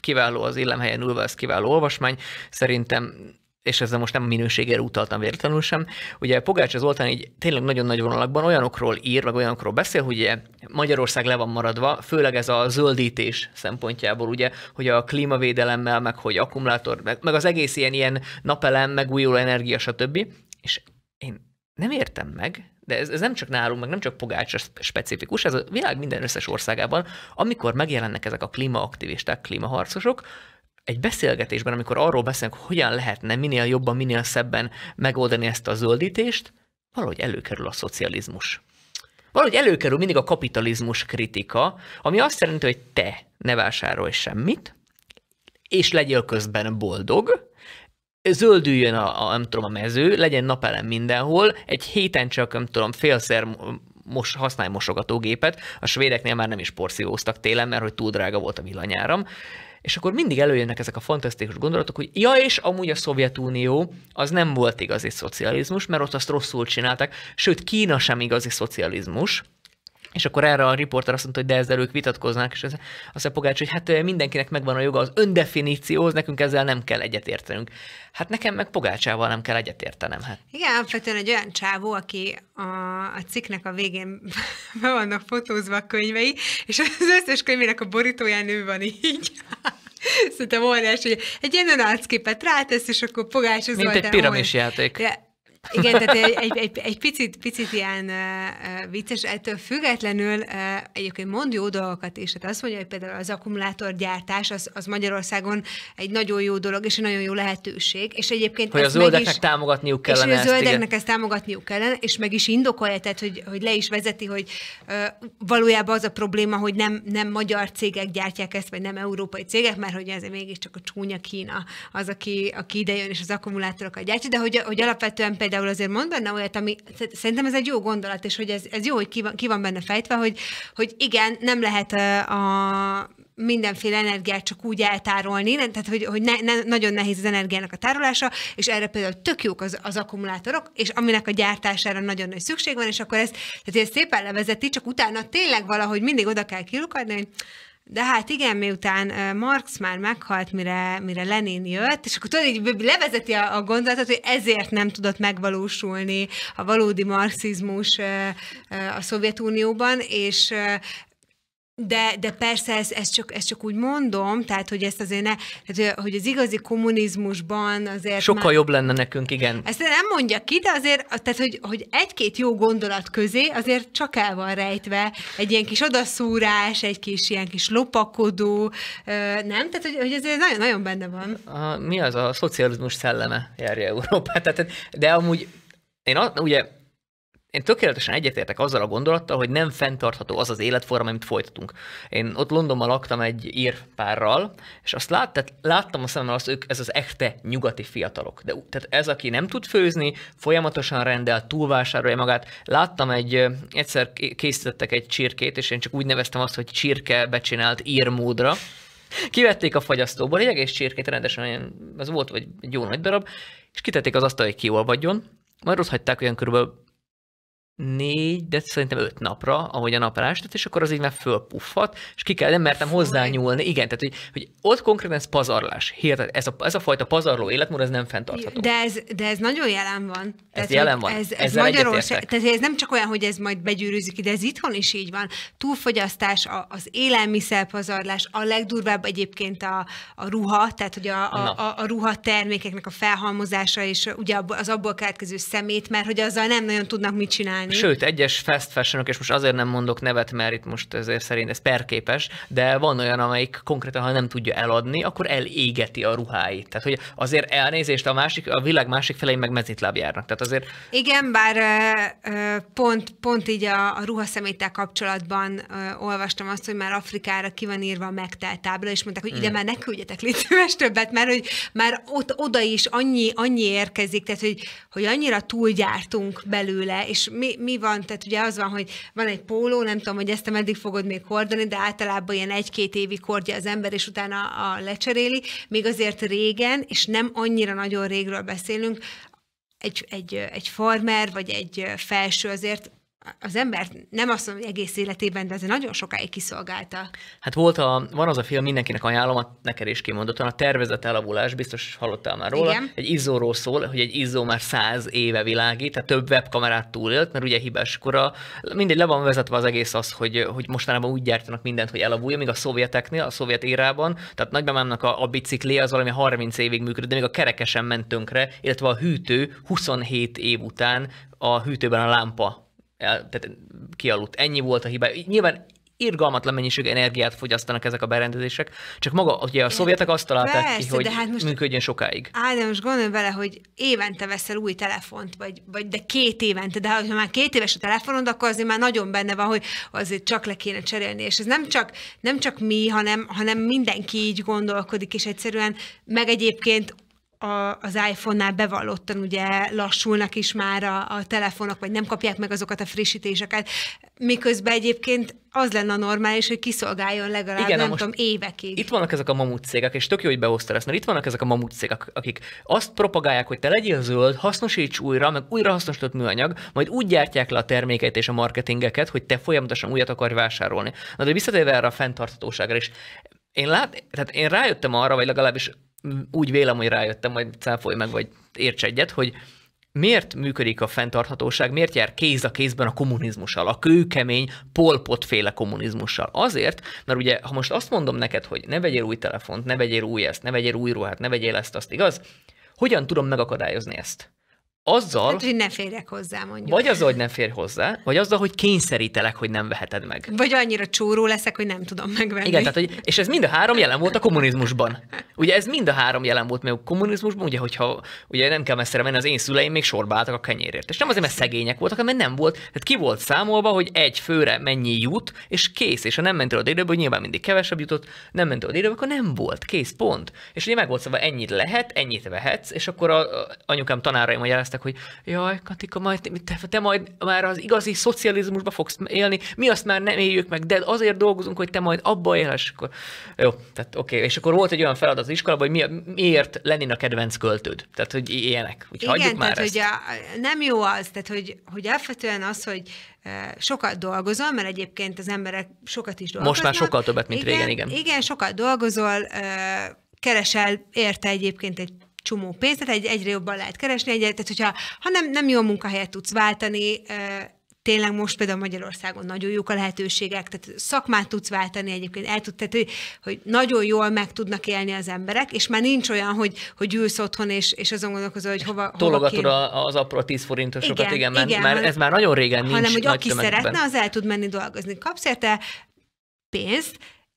kiváló az illemhelyen ülve, ez kiváló olvasmány, szerintem és ezzel most nem a minőségére utaltam véletlenül sem, ugye Pogács az oltán így tényleg nagyon nagy vonalakban olyanokról ír, meg olyanokról beszél, hogy ugye Magyarország le van maradva, főleg ez a zöldítés szempontjából, ugye, hogy a klímavédelemmel, meg hogy akkumulátor, meg, meg az egész ilyen, ilyen napelem, megújuló energia, stb. És én nem értem meg, de ez, ez nem csak nálunk, meg nem csak Pogácsra specifikus, ez a világ minden összes országában, amikor megjelennek ezek a klímaaktivisták, klímaharcosok, egy beszélgetésben, amikor arról beszélünk, hogyan lehetne minél jobban, minél szebben megoldani ezt a zöldítést, valahogy előkerül a szocializmus. Valahogy előkerül mindig a kapitalizmus kritika, ami azt jelenti, hogy te ne vásárolj semmit, és legyél közben boldog, zöldüljön a, a, nem tudom, a mező, legyen napelem mindenhol, egy héten csak, nem tudom, félszer mos, használj mosogatógépet, a svédeknél már nem is porszívóztak télen, mert hogy túl drága volt a villanyáram, és akkor mindig előjönnek ezek a fantasztikus gondolatok, hogy ja, és amúgy a Szovjetunió az nem volt igazi szocializmus, mert ott azt rosszul csinálták, sőt, Kína sem igazi szocializmus, és akkor erre a riporter azt mondta, hogy de ezzel ők vitatkoznak, és azt azt Pogács, hogy hát mindenkinek megvan a joga az öndefinícióhoz, nekünk ezzel nem kell egyetértenünk. Hát nekem meg Pogácsával nem kell egyetértenem. Hát. Igen, alapvetően egy olyan csávó, aki a, a cikknek a végén [laughs] be vannak fotózva a könyvei, és az összes könyvének a borítóján ő van így. [laughs] Szerintem óriás, hogy egy ilyen önállóképet rátesz, és akkor Pogács az Mint egy piramis játék. De igen, tehát egy, egy, egy picit, picit ilyen uh, vicces, ettől függetlenül uh, egyébként mond jó dolgokat is. Tehát azt mondja, hogy például az akkumulátorgyártás az, az Magyarországon egy nagyon jó dolog, és egy nagyon jó lehetőség. És egyébként hogy a zöldeknek is, támogatniuk kellene. És hogy a zöldeknek ezt, ezt támogatniuk kellene, és meg is indokolja, tehát hogy, hogy le is vezeti, hogy uh, valójában az a probléma, hogy nem, nem magyar cégek gyártják ezt, vagy nem európai cégek, mert hogy ez mégiscsak a csúnya Kína az, aki, aki idejön, és az akkumulátorokat gyártja, de hogy, hogy alapvetően pedig például azért mond benne olyat, ami szerintem ez egy jó gondolat, és hogy ez, ez jó, hogy ki van, ki van benne fejtve, hogy, hogy igen, nem lehet a mindenféle energiát csak úgy eltárolni, tehát hogy, hogy ne, ne, nagyon nehéz az energiának a tárolása, és erre például tök jók az, az akkumulátorok, és aminek a gyártására nagyon nagy szükség van, és akkor ezt, tehát ezt szépen levezeti, csak utána tényleg valahogy mindig oda kell kilukadni, hogy de hát igen, miután Marx már meghalt, mire, mire Lenin jött, és akkor tudod, így levezeti a, a gondolatot, hogy ezért nem tudott megvalósulni a valódi marxizmus a Szovjetunióban, és de, de persze ezt, ezt, csak, ezt csak úgy mondom, tehát hogy ezt azért ne, tehát, hogy az igazi kommunizmusban azért Sokkal már, jobb lenne nekünk, igen. Ezt nem mondja ki, de azért, tehát hogy, hogy egy-két jó gondolat közé azért csak el van rejtve egy ilyen kis odaszúrás, egy kis ilyen kis lopakodó, nem? Tehát hogy, hogy azért nagyon-nagyon benne van. A, mi az a szocializmus szelleme járja Európát? Tehát, de amúgy én a, ugye én tökéletesen egyetértek azzal a gondolattal, hogy nem fenntartható az az életforma, amit folytatunk. Én ott Londonban laktam egy ír párral, és azt lát, tehát láttam a szememmel azt, ők ez az echte nyugati fiatalok. De, tehát ez, aki nem tud főzni, folyamatosan rendel, túlvásárolja magát. Láttam egy, egyszer készítettek egy csirkét, és én csak úgy neveztem azt, hogy csirke becsinált ír módra. Kivették a fagyasztóból egy egész csirkét, rendesen az volt vagy egy jó nagy darab, és kitették az asztal, hogy kiolvadjon, majd ott hagyták olyan körülbelül négy, de szerintem öt napra, ahogy a nap rásütött, és akkor az így már fölpuffat, és ki kell, nem mertem hozzányúlni. Igen, tehát hogy, hogy ott konkrétan ez pazarlás. Hihetet, ez a, ez a fajta pazarló életmód, ez nem fenntartható. De ez, de ez nagyon jelen van. Ez tehát, jelen van. Ez, ez Magyarország. Tehát ez nem csak olyan, hogy ez majd begyűrűzik ide, ez itthon is így van. Túlfogyasztás, a, az élelmiszer pazarlás, a legdurvább egyébként a, a ruha, tehát hogy a, a, a, a ruha termékeknek a felhalmozása, és ugye az abból keletkező szemét, mert hogy azzal nem nagyon tudnak mit csinálni csinálni. Sőt, egyes fast fashionok, és most azért nem mondok nevet, mert itt most ezért szerint ez perképes, de van olyan, amelyik konkrétan, ha nem tudja eladni, akkor elégeti a ruháit. Tehát, hogy azért elnézést a másik, a világ másik felé meg mezitláb járnak. Tehát azért... Igen, bár pont, pont így a, a ruhaszeméttel kapcsolatban olvastam azt, hogy már Afrikára ki van írva a megtelt tábla, és mondták, hogy ide mm. már ne küldjetek létszíves többet, mert hogy már ott, oda is annyi, annyi érkezik, tehát hogy, hogy annyira túlgyártunk belőle, és mi, mi, van, tehát ugye az van, hogy van egy póló, nem tudom, hogy ezt te meddig fogod még hordani, de általában ilyen egy-két évi kordja az ember, és utána a lecseréli, még azért régen, és nem annyira nagyon régről beszélünk, egy, egy, egy farmer, vagy egy felső azért az ember nem azt mondja, hogy egész életében, de ez nagyon sokáig kiszolgálta. Hát volt a, van az a film, mindenkinek ajánlom, a, neked is kimondottan, a tervezett elavulás, biztos hallottál már róla. Igen. Egy izzóról szól, hogy egy izzó már száz éve világít, tehát több webkamerát túlélt, mert ugye hibás kora, mindegy, le van vezetve az egész az, hogy, hogy mostanában úgy gyártanak mindent, hogy elavulja, még a szovjeteknél, a szovjet érában, tehát nagymamámnak a, a bicikli az valami 30 évig működött, de még a kerekesen ment tönkre, illetve a hűtő 27 év után a hűtőben a lámpa tehát kialudt. Ennyi volt a hiba. Nyilván irgalmatlan mennyiség energiát fogyasztanak ezek a berendezések, csak maga, ugye a szovjetek azt találták Persze, ki, hogy hát most működjön sokáig. Á, de most gondolj bele, hogy évente veszel új telefont, vagy, vagy de két évente, de ha már két éves a telefonod, akkor azért már nagyon benne van, hogy azért csak le kéne cserélni, és ez nem csak, nem csak mi, hanem, hanem mindenki így gondolkodik, és egyszerűen, meg egyébként a, az iPhone-nál bevallottan ugye lassulnak is már a, a telefonok, vagy nem kapják meg azokat a frissítéseket, miközben egyébként az lenne a normális, hogy kiszolgáljon legalább, Igen, nem most tudom, évekig. Itt vannak ezek a mamut cégek, és tök jó, hogy behoztál ezt, mert itt vannak ezek a mamut cégek, akik azt propagálják, hogy te legyél zöld, hasznosíts újra, meg újra hasznosított műanyag, majd úgy gyártják le a termékeit és a marketingeket, hogy te folyamatosan újat akarj vásárolni. Na de visszatérve erre a fenntarthatóságra is, én, lát, tehát én rájöttem arra, vagy legalábbis úgy vélem, hogy rájöttem, majd cáfolj meg, vagy érts egyet, hogy miért működik a fenntarthatóság, miért jár kéz a kézben a kommunizmussal, a kőkemény, polpotféle kommunizmussal. Azért, mert ugye, ha most azt mondom neked, hogy ne vegyél új telefont, ne vegyél új ezt, ne vegyél új ruhát, ne vegyél ezt, azt igaz? Hogyan tudom megakadályozni ezt? azzal... Hát, hogy ne férjek hozzá, mondjuk. Vagy azzal, hogy nem fér hozzá, vagy azzal, hogy kényszerítelek, hogy nem veheted meg. Vagy annyira csóró leszek, hogy nem tudom megvenni. Igen, tehát, hogy, és ez mind a három jelen volt a kommunizmusban. Ugye ez mind a három jelen volt, mert a kommunizmusban, ugye, hogyha ugye nem kell messzere menni, az én szüleim még sorba álltak a kenyérért. És nem azért, mert szegények voltak, hanem mert nem volt. Tehát ki volt számolva, hogy egy főre mennyi jut, és kész. És ha nem ment a délőből, nyilván mindig kevesebb jutott, nem ment a délőből, akkor nem volt, kész, pont. És ugye meg volt szóval ennyit lehet, ennyit vehetsz, és akkor a, a anyukám tanárai magyarázták, kérdeztek, hogy jaj, Katika, majd, te, te majd már az igazi szocializmusba fogsz élni, mi azt már nem éljük meg, de azért dolgozunk, hogy te majd abba élhess. Akkor, jó, tehát oké. Okay. És akkor volt egy olyan feladat az iskolában, hogy mi, miért Lenin a kedvenc költőd. Tehát, hogy ilyenek. Úgy Igen, hagyjuk tehát, már hogy ezt. nem jó az, tehát, hogy, hogy alapvetően az, hogy e, sokat dolgozol, mert egyébként az emberek sokat is dolgoznak. Most már sokkal többet, mint igen, régen, igen. Igen, sokat dolgozol, e, keresel érte egyébként egy csomó pénzt, tehát egy, egyre jobban lehet keresni, egyre, tehát hogyha ha nem, nem jó munkahelyet tudsz váltani, tényleg most például Magyarországon nagyon jók a lehetőségek, tehát szakmát tudsz váltani egyébként, el tud, tehát, hogy nagyon jól meg tudnak élni az emberek, és már nincs olyan, hogy, hogy ülsz otthon, és, és azon gondolkozol, hogy hova, hova Tologatod a, az apró 10 forintosokat, igen, igen, mert, igen mert hanem, ez már nagyon régen nincs. Hanem, hogy aki tömegben. szeretne, az el tud menni dolgozni. Kapsz érte pénzt,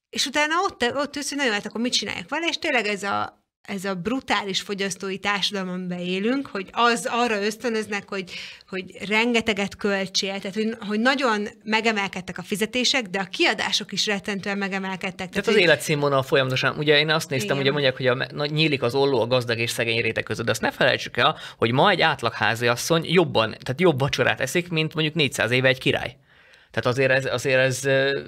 és utána ott, ott ülsz, hogy nagyon hát akkor mit csináljak vele, és tényleg ez a, ez a brutális fogyasztói társadalomban élünk, hogy az arra ösztönöznek, hogy, hogy rengeteget költsél, tehát hogy, hogy nagyon megemelkedtek a fizetések, de a kiadások is rettentően megemelkedtek. Tehát, tehát az hogy... életszínvonal folyamatosan, ugye én azt néztem, hogy ugye mondják, hogy a, na, nyílik az olló a gazdag és szegény réteg között, de azt ne felejtsük el, hogy ma egy átlagházi asszony jobban, tehát jobb vacsorát eszik, mint mondjuk 400 éve egy király. Tehát azért ez, azért ez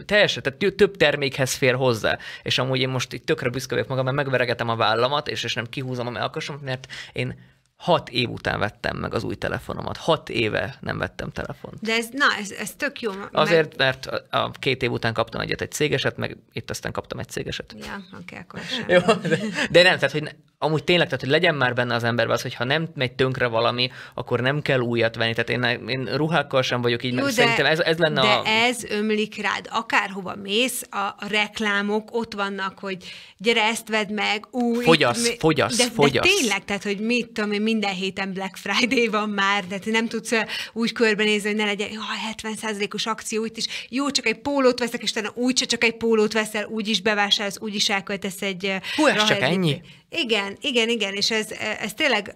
teljesen, tehát több termékhez fér hozzá. És amúgy én most itt tökre büszke vagyok magam, mert megveregetem a vállamat, és, és nem kihúzom a melkasomat, mert én Hat év után vettem meg az új telefonomat. Hat éve nem vettem telefont. De ez, na, ez, ez tök jó. Mert... Azért, mert a, a két év után kaptam egyet egy cégeset, meg itt aztán kaptam egy cégeset. Ja, oké, okay, akkor [laughs] sem. jó, de, de nem, tehát, hogy ne, amúgy tényleg, tehát, hogy legyen már benne az emberben az, hogy ha nem megy tönkre valami, akkor nem kell újat venni. Tehát én, én ruhákkal sem vagyok így, jó, de, szerintem ez, ez lenne de a... ez ömlik rád. Akárhova mész, a, a reklámok ott vannak, hogy gyere, ezt vedd meg, új... Fogyasz, mi... fogyasz, de, fogyasz. De tényleg, tehát, hogy mit tudom minden héten Black Friday van már, de te nem tudsz úgy körbenézni, hogy ne legyen ha 70%-os akció, itt is jó, csak egy pólót veszek, és utána úgyse csak egy pólót veszel, úgy is bevásárolsz, úgy is elköltesz egy... Hú, ez csak ennyi? Igen, igen, igen, és ez, ez tényleg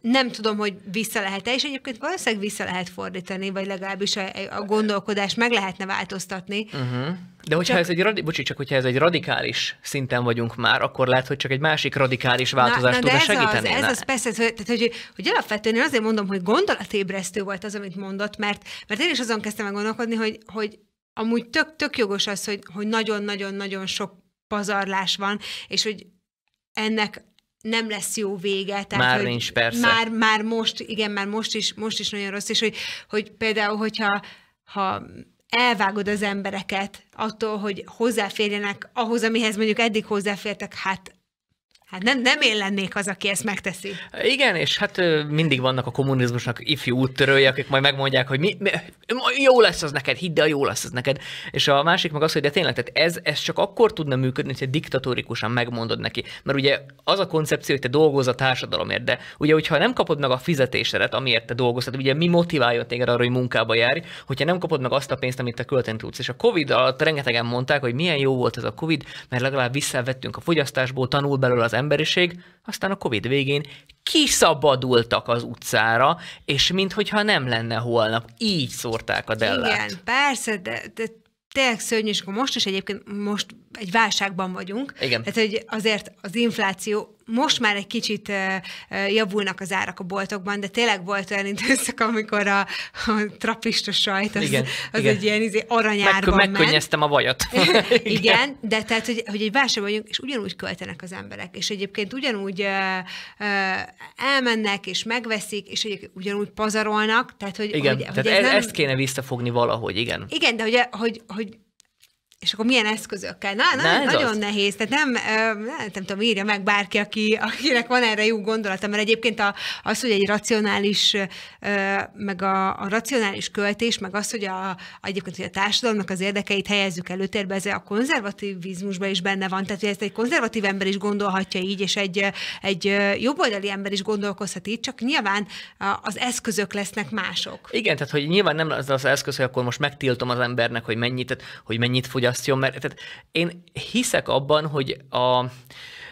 nem tudom, hogy vissza lehet-e, és egyébként valószínűleg vissza lehet fordítani, vagy legalábbis a, a gondolkodást meg lehetne változtatni. Uh-huh. De hogyha csak... ez egy radi... Bocsi, csak hogyha ez egy radikális szinten vagyunk már, akkor lehet, hogy csak egy másik radikális változás tudna ez segíteni. Az, ez az persze, tehát, hogy, hogy alapvetően én azért mondom, hogy gondolatébresztő volt az, amit mondott, mert, mert én is azon kezdtem el gondolkodni, hogy, hogy amúgy tök, tök jogos az, hogy, nagyon nagyon-nagyon-nagyon sok pazarlás van, és hogy ennek nem lesz jó vége. Tehát, már nincs, persze. Már, már most, igen, már most is, most is nagyon rossz, és hogy, hogy például, hogyha ha elvágod az embereket attól, hogy hozzáférjenek ahhoz, amihez mondjuk eddig hozzáfértek, hát Hát nem, nem én lennék az, aki ezt megteszi. Igen, és hát mindig vannak a kommunizmusnak ifjú úttörői, akik majd megmondják, hogy mi, mi, jó lesz az neked, hidd el, jó lesz az neked. És a másik meg az, hogy de tényleg, tehát ez, ez csak akkor tudna működni, hogyha diktatórikusan megmondod neki. Mert ugye az a koncepció, hogy te dolgoz a társadalomért, de ugye, hogyha nem kapod meg a fizetésedet, amiért te dolgozod, hát ugye mi motiváljon téged arra, hogy munkába járj, hogyha nem kapod meg azt a pénzt, amit te költeni tudsz. És a COVID alatt rengetegen mondták, hogy milyen jó volt ez a COVID, mert legalább visszavettünk a fogyasztásból, tanul belőle az emberiség, aztán a Covid végén kiszabadultak az utcára, és minthogyha nem lenne holnap. Így szórták a dellát. Igen, persze, de, de tényleg szörnyű, és akkor most is egyébként most egy válságban vagyunk. Igen. Tehát, hogy azért az infláció most már egy kicsit javulnak az árak a boltokban, de tényleg volt olyan időszak, amikor a, a trapista sajt az, igen, az igen. egy ilyen izé, aranyárban Meg, Megkönnyeztem ment. a vajat. [laughs] igen. [laughs] de tehát, hogy, hogy egy vásárban vagyunk, és ugyanúgy költenek az emberek, és egyébként ugyanúgy uh, uh, elmennek, és megveszik, és egyébként ugyanúgy pazarolnak, tehát hogy... Igen, hogy, tehát hogy ez ezt nem... ezt kéne visszafogni valahogy, igen. Igen, de hogy, hogy, hogy és akkor milyen eszközökkel? Na, na, na nagyon az? nehéz. Tehát nem, nem, nem tudom, írja meg bárki, aki, akinek van erre jó gondolata, mert egyébként a, az, hogy egy racionális, meg a, a racionális költés, meg az, hogy a, egyébként hogy a társadalomnak az érdekeit helyezzük előtérbe, ez a konzervativizmusban is benne van. Tehát, hogy ezt egy konzervatív ember is gondolhatja így, és egy, egy jobboldali ember is gondolkozhat így, csak nyilván az eszközök lesznek mások. Igen, tehát hogy nyilván nem az az eszköz, hogy akkor most megtiltom az embernek, hogy mennyit, hogy mennyit fogy fogyasztjon, mert tehát én hiszek abban, hogy a,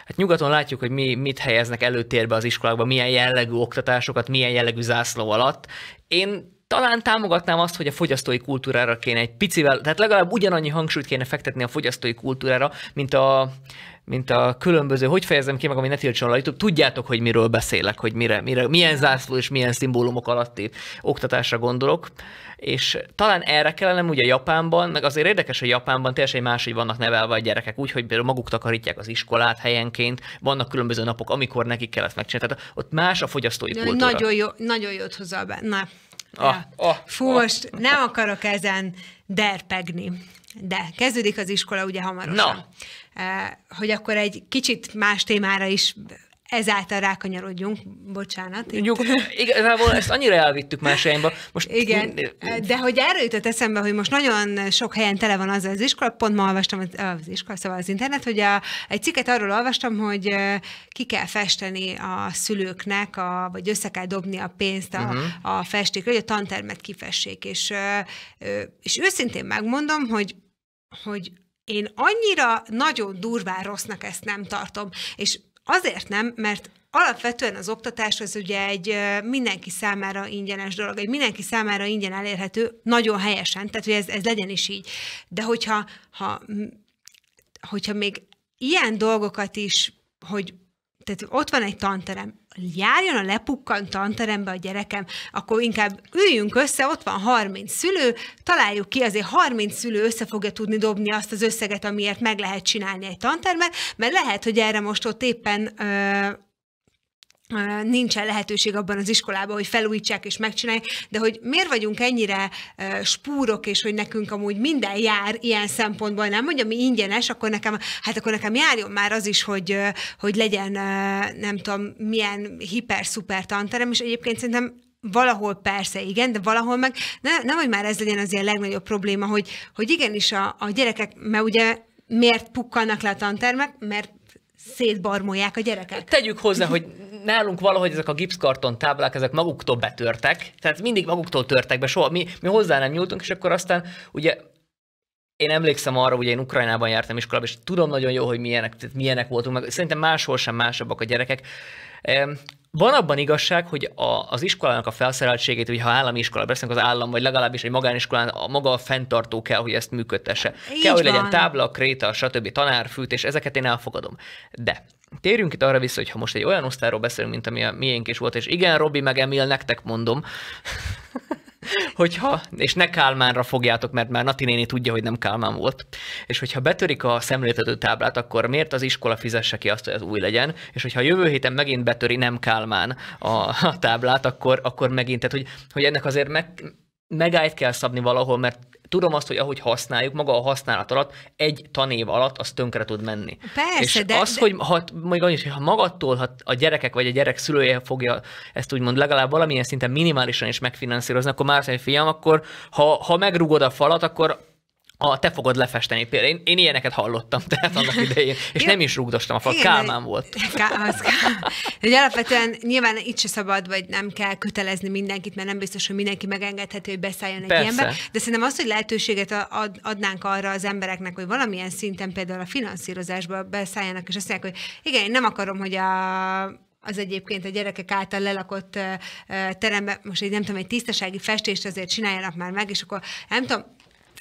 Hát nyugaton látjuk, hogy mi, mit helyeznek előtérbe az iskolákban, milyen jellegű oktatásokat, milyen jellegű zászló alatt. Én talán támogatnám azt, hogy a fogyasztói kultúrára kéne egy picivel, tehát legalább ugyanannyi hangsúlyt kéne fektetni a fogyasztói kultúrára, mint a mint a különböző, hogy fejezem ki magam, hogy ne tiltson a tudjátok, hogy miről beszélek, hogy mire, mire, milyen zászló és milyen szimbólumok alatti oktatásra gondolok, és talán erre kellene ugye Japánban, meg azért érdekes, hogy Japánban teljesen máshogy vannak nevelve a gyerekek, úgyhogy például maguk takarítják az iskolát helyenként, vannak különböző napok, amikor nekik kellett megcsinálni, tehát ott más a fogyasztói kultúra. Nagyon jó, nagyon jót hozzá be. Na. Ah, ah, Fú, ah. most nem akarok ezen derpegni, de kezdődik az iskola ugye hamarosan. Na. Eh, hogy akkor egy kicsit más témára is ezáltal rákanyarodjunk, bocsánat. Itt. Nyug, igazából ezt annyira elvittük más irányba. Most... Igen, eh, de hogy erről jutott eszembe, hogy most nagyon sok helyen tele van az az iskola, pont ma olvastam az, eh, az iskola, szóval az internet, hogy a, egy cikket arról olvastam, hogy ki kell festeni a szülőknek, a, vagy össze kell dobni a pénzt a, uh-huh. a festékre, hogy a tantermet kifessék, és, és őszintén megmondom, hogy hogy én annyira nagyon durván rossznak ezt nem tartom. És azért nem, mert Alapvetően az oktatás az ugye egy mindenki számára ingyenes dolog, egy mindenki számára ingyen elérhető, nagyon helyesen, tehát hogy ez, ez legyen is így. De hogyha, ha, hogyha még ilyen dolgokat is, hogy tehát ott van egy tanterem, járjon a lepukkant tanterembe a gyerekem, akkor inkább üljünk össze, ott van 30 szülő, találjuk ki, azért 30 szülő össze fogja tudni dobni azt az összeget, amiért meg lehet csinálni egy tantermet, mert lehet, hogy erre most ott éppen ö, nincsen lehetőség abban az iskolában, hogy felújítsák és megcsinálják, de hogy miért vagyunk ennyire spúrok, és hogy nekünk amúgy minden jár ilyen szempontból, nem mondja, mi ingyenes, akkor nekem, hát akkor nekem járjon már az is, hogy, hogy legyen nem tudom, milyen hiper-szuper tanterem, és egyébként szerintem valahol persze igen, de valahol meg ne, nem, hogy már ez legyen az ilyen legnagyobb probléma, hogy, hogy igenis a, a gyerekek, mert ugye miért pukkannak le a tantermek, mert szétbarmolják a gyerekek. Tegyük hozzá, hogy nálunk valahogy ezek a gipszkarton táblák, ezek maguktól betörtek, tehát mindig maguktól törtek be, soha mi, mi hozzá nem nyúltunk, és akkor aztán ugye én emlékszem arra, hogy én Ukrajnában jártam iskolában, és tudom nagyon jó, hogy milyenek, milyenek voltunk, meg szerintem máshol sem másabbak a gyerekek. Van abban igazság, hogy a, az iskolának a felszereltségét, hogy ha állami iskola beszélünk, az állam, vagy legalábbis egy magániskolán, a maga a fenntartó kell, hogy ezt működtesse. Így kell, van. hogy legyen tábla, kréta, stb. tanárfűtés, ezeket én elfogadom. De Térjünk itt arra vissza, hogy ha most egy olyan osztályról beszélünk, mint ami a miénk is volt, és igen, Robi meg Emil, nektek mondom, [laughs] hogyha, és ne Kálmánra fogjátok, mert már Nati néni tudja, hogy nem Kálmán volt, és hogyha betörik a szemléltető táblát, akkor miért az iskola fizesse ki azt, hogy ez új legyen, és hogyha jövő héten megint betöri nem Kálmán a, a táblát, akkor, akkor megint, tehát hogy, hogy ennek azért meg, megállt kell szabni valahol, mert tudom azt, hogy ahogy használjuk, maga a használat alatt, egy tanév alatt az tönkre tud menni. Persze, És de... az, de... hogy ha, még annyis, ha magadtól ha a gyerekek vagy a gyerek szülője fogja ezt úgymond legalább valamilyen szinten minimálisan is megfinanszírozni, akkor már azt mondja, fiam, akkor ha, ha megrugod a falat, akkor a, te fogod lefesteni például. Én, én ilyeneket hallottam, [laughs] tehát annak idején. És Jó. nem is rúgdostam a fal, Igen, Kálmán volt. [laughs] Ká, az, Egy alapvetően nyilván itt se szabad, vagy nem kell kötelezni mindenkit, mert nem biztos, hogy mindenki megengedheti, hogy beszálljon egy Persze. ilyenbe. De szerintem az, hogy lehetőséget ad, adnánk arra az embereknek, hogy valamilyen szinten például a finanszírozásba beszálljanak, és azt mondják, hogy igen, én nem akarom, hogy a az egyébként a gyerekek által lelakott teremben, most egy nem tudom, egy tisztasági festést azért csináljanak már meg, és akkor nem tudom,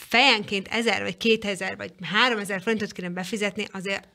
fejenként ezer vagy kétezer vagy háromezer forintot kéne befizetni, azért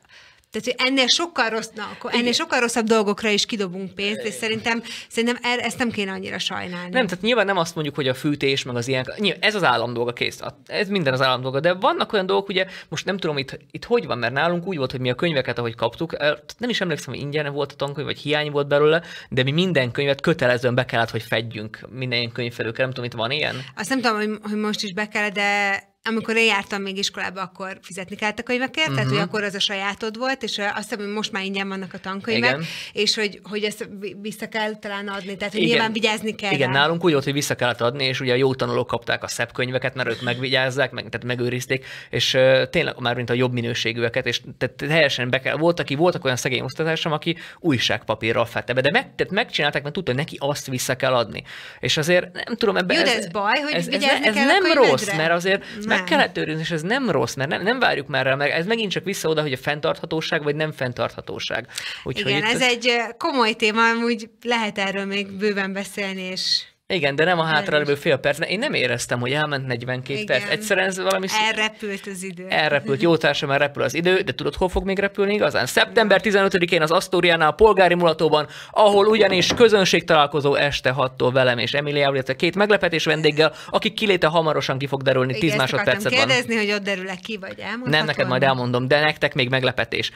tehát, hogy ennél sokkal, rossz, na, akkor ennél sokkal rosszabb dolgokra is kidobunk pénzt, és szerintem, szerintem er, ezt nem kéne annyira sajnálni. Nem, tehát nyilván nem azt mondjuk, hogy a fűtés, meg az ilyen, nyilván, ez az állam dolga kész, ez minden az állam dolga, de vannak olyan dolgok, ugye, most nem tudom itt, itt hogy van, mert nálunk úgy volt, hogy mi a könyveket, ahogy kaptuk, nem is emlékszem, hogy ingyen volt a tankönyv, vagy hiány volt belőle, de mi minden könyvet kötelezően be kellett, hogy fedjünk minden ilyen könyvfelőkkel, nem tudom, itt van ilyen? Azt nem tudom, hogy, hogy most is be kell, de amikor én jártam még iskolába, akkor fizetni kellett a könyvekért, uh-huh. tehát hogy mhm. akkor az a sajátod volt, és azt hiszem, hogy most már ingyen vannak a tankönyvek, igen. és hogy, hogy ezt vissza kell talán adni, tehát hogy igen. nyilván vigyázni kell. Igen, rá. nálunk úgy volt, hogy vissza kellett adni, és ugye a jó tanulók kapták a szebb könyveket, mert ők megvigyázzák, meg, tehát megőrizték, és uh, tényleg már mint a jobb minőségűeket, és tehát teljesen be kell, volt, aki voltak olyan szegény osztatásom, aki újságpapírral fette be, de meg, tehát megcsinálták, mert tudta, hogy neki azt vissza kell adni. És azért nem tudom, ebben. Jó, ez, ez baj, hogy ez, ez, ez, ez nem rossz, mert azért, meg kellett törődni, és ez nem rossz, mert nem, nem várjuk már rá, mert ez megint csak vissza oda, hogy a fenntarthatóság vagy nem fenntarthatóság. Úgyhogy Igen, ez, ez egy komoly téma, amúgy lehet erről még bőven beszélni, és igen, de nem a hátralévő fél mert Én nem éreztem, hogy elment 42 Igen. perc. Egyszerűen ez valami... Elrepült az idő. Elrepült. Jó társam, repül az idő, de tudod, hol fog még repülni igazán? Szeptember 15-én az Asztóriánál, a polgári mulatóban, ahol ugyanis közönség találkozó este 6-tól velem és Emilia a két meglepetés vendéggel, aki kiléte hamarosan ki fog derülni, 10 másodpercet Nem kérdezni, hogy ott derül ki, vagy elmondhatom? Nem, neked majd elmondom, de nektek még meglepetés.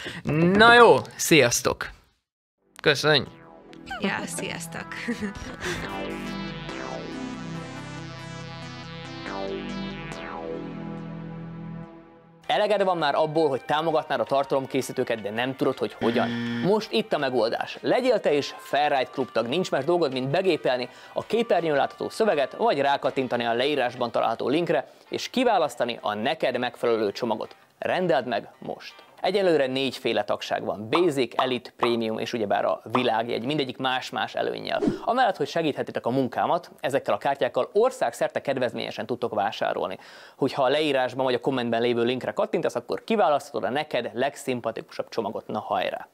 Na jó, sziasztok! Köszönj! Ja, sziasztok! [laughs] Eleged van már abból, hogy támogatnád a tartalomkészítőket, de nem tudod, hogy hogyan. Most itt a megoldás. Legyél te is Ferrite Club tag, nincs más dolgod, mint begépelni a képernyőn látható szöveget, vagy rákattintani a leírásban található linkre, és kiválasztani a neked megfelelő csomagot. Rendeld meg most! Egyelőre négyféle tagság van, Basic, Elite, Premium és ugyebár a világjegy, mindegyik más-más előnyel. Amellett, hogy segíthetitek a munkámat, ezekkel a kártyákkal országszerte kedvezményesen tudtok vásárolni. Hogyha a leírásban vagy a kommentben lévő linkre kattintasz, akkor kiválasztod a neked legszimpatikusabb csomagot, na hajrá!